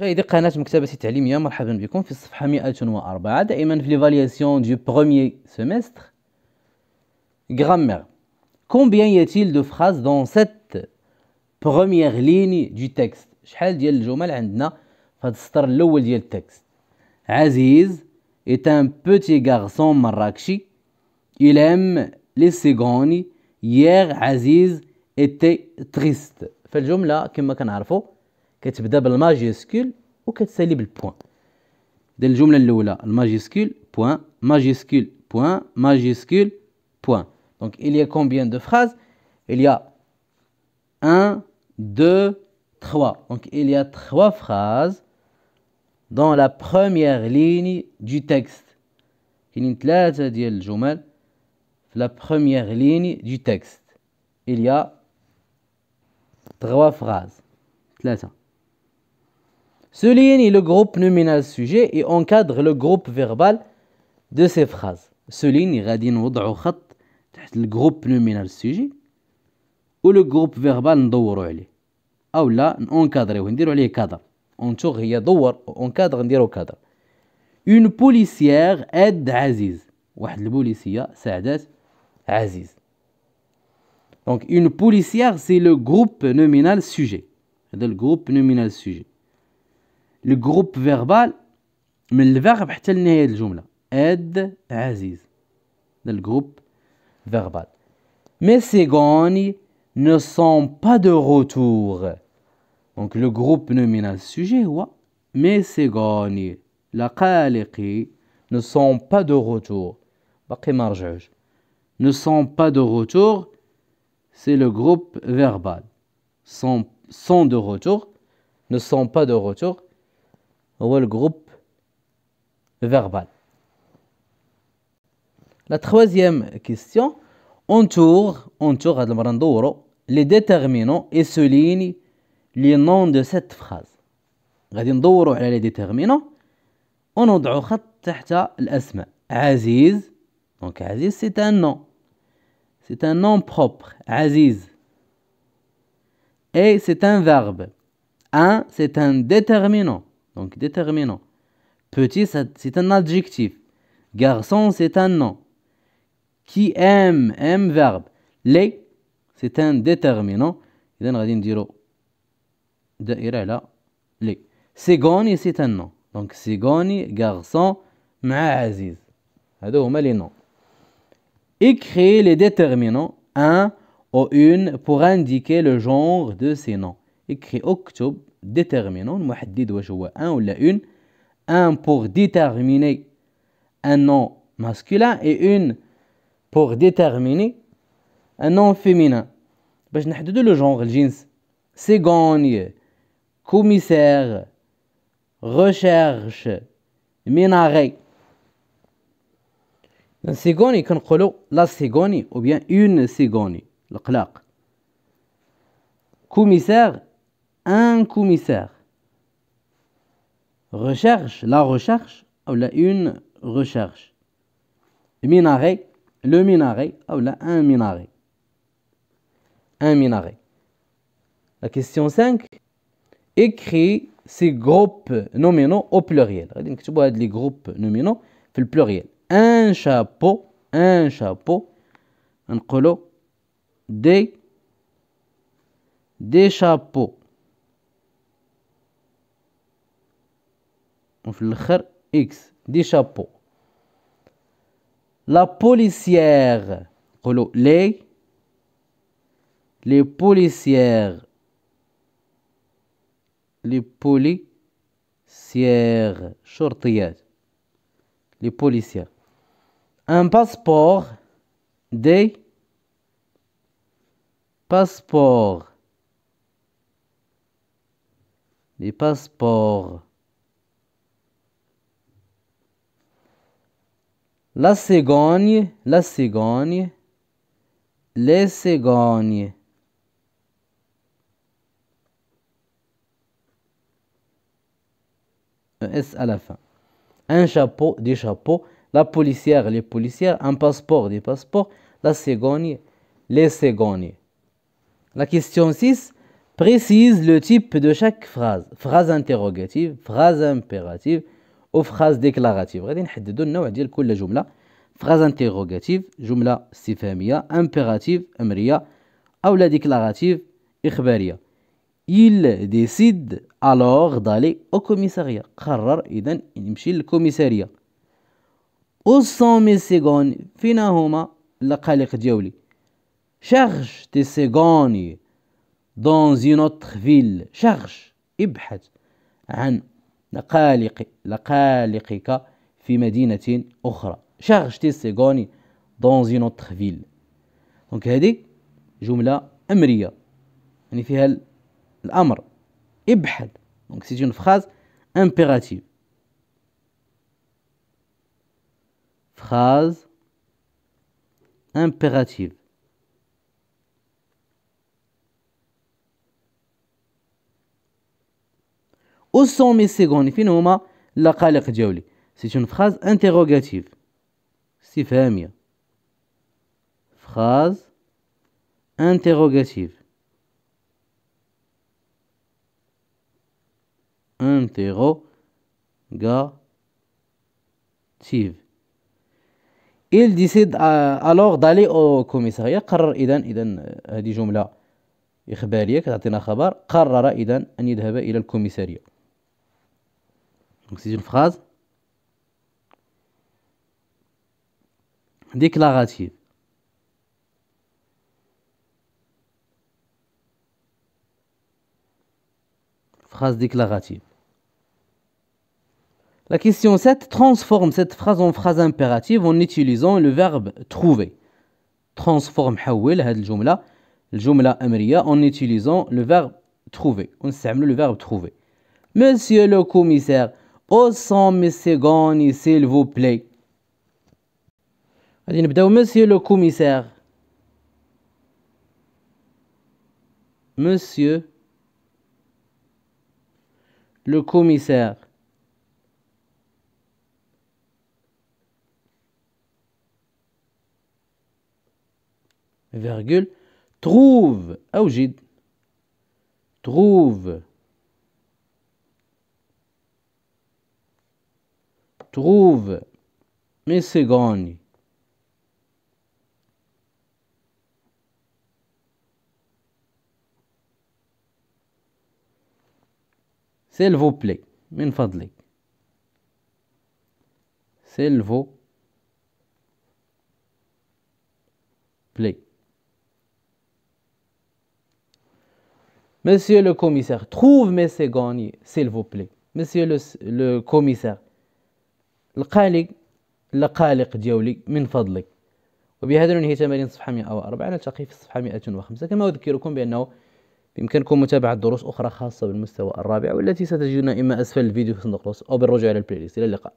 مشاهدي قناة مكتبة تعليمية مرحبا بكم في الصفحة 104 دائما في ليفالياسيون دو بروميير سيمستر غرامير كومبيان ياتيل دو فراز دون سيت بروميير ليني دو تكست شحال ديال الجمل عندنا في هذا السطر الاول ديال التكست عزيز ايت ان بوتي غارسون مراكشي il aime les cigognes hier عزيز était triste فالجملة كما كنعرفوا كتبدا بالماجيسكول وكتسالي بالبوان point الجمله الاولى الماجيسكول بوان ماجيسكول بوان ماجيسكول بوان دونك il y a combien de phrases il y a 1 2 3 donc il y a 3 phrases dans la première ligne du texte كاينين ثلاثه ديال الجمل في il y a 3 phrases ثلاثه celui-ci est le groupe nominal sujet et encadre le groupe verbal de ces phrases. Celui-ci, nous mettre une ligne sous le groupe nominal sujet. Ou le groupe verbal, nous l'envoyons. Ou là, nous l'encadrons. Nous l'envoyons sur cadre. On l'envoie sur le cadre. On l'encadre sur cadre. Une policière aide Aziz. Une policière aide Aziz. Donc, une policière, c'est le groupe nominal sujet. C'est le groupe nominal sujet. Le groupe verbal, الجروب فيربال من الفيرب حتى لنهاية الجملة Aziz, عزيز le groupe verbal. Mes cigognes ne sont pas de retour. Donc le groupe nominal sujet هو Mes la لقالقي ne sont pas de retour. باقي ما رجعوش. Ne sont pas de retour. C'est le groupe verbal. Sont, sont de retour. Ne sont pas de retour. Le groupe verbal. La troisième question. On tourne les déterminants et souligne les noms de cette phrase. On les déterminants. On a le qu'il y a Aziz. Donc Aziz c'est un nom. C'est un nom propre. Aziz. Et c'est un verbe. Un c'est un déterminant. Donc déterminant. Petit, c'est un adjectif. Garçon, c'est un nom. Qui aime, aime verbe. Les, c'est un déterminant. Il va نديرو dire على les C'est c'est un nom. nom Donc garçon مع عزيز هادو هما لي noms. les déterminants un ou une pour indiquer le genre de ces noms écrit octobre déterminant محدد واش هو un ou une un pour déterminer un nom masculin et une pour déterminer un nom féminin باش نحددوا le genre jeans, cigogne commissaire recherche minaret on dit la cigogne ou bien une le clac. commissaire un commissaire recherche la recherche ou la une recherche minaret le minaret ou la un minaret un minaret la question 5 écrit ces groupes nominaux au pluriel les groupes nominaux le pluriel un chapeau un chapeau colo des des chapeaux X. Des chapeaux. La policière. Les. Les policières. Les policières. Les policières. Un passeport. Des. Passeport. Des passeports. La cigogne, la cigogne, les cigognes. S à la fin. Un chapeau, des chapeaux, la policière, les policières, un passeport, des passeports, la cigogne, les cigognes. La question 6 précise le type de chaque phrase. Phrase interrogative, phrase impérative, او فراز ديكلاراتيف غادي نحددوا النوع ديال كل جمله فراز انتيغوغاتيف جمله استفهاميه امبيراتيف امريه او لا ديكلاراتيف اخباريه il décide alors d'aller au commissariat قرر اذا يمشي للكوميساريه وصومي سيغون فينا هما القلق ديالي شارج تي سيغوني دون اون اوتر فيل شارج ابحث عن لقالق لقالقك في مدينة أخرى شارج تي سيغوني دون زين اوتر فيل دونك هذه جملة أمرية يعني فيها الأمر ابحث دونك سي اون فراز امبيراتيف فراز امبيراتيف او سومي سيغوني فين هما لقالق جولي سي اون فراز انتيروغاتيف استفهاميه فراز انتيروغاتيف انتيروغاتيف il décide euh, alors d'aller au commissariat قرر اذا اذا euh, هذه جمله اخباريه كتعطينا خبر قرر اذا ان يذهب الى الكوميساريه Donc c'est une phrase déclarative. Phrase déclarative. La question 7 transforme cette phrase en phrase impérative en utilisant le verbe trouver. Transforme حول هذه الجملة الجملة en utilisant le verbe trouver. On sème le verbe trouver. Monsieur le commissaire, aux 100,000 secondes, s'il vous plaît. Monsieur le commissaire. Monsieur. Le commissaire. Virgule. Trouve. Ah, Trouve. trouve mes cigognes. S'il vous plaît, men فضلك. S'il vous plaît. Monsieur le commissaire, trouve mes cigognes, s'il vous plaît. Monsieur le commissaire, القالق لقالق ديولي من فضلك وبهذا ننهي تمارين الصفحة 104 نلتقي في الصفحة 105 كما أذكركم بأنه بإمكانكم متابعة دروس أخرى خاصة بالمستوى الرابع والتي ستجدون إما أسفل الفيديو في صندوق الوصف أو بالرجوع إلى البلاي ليست إلى اللقاء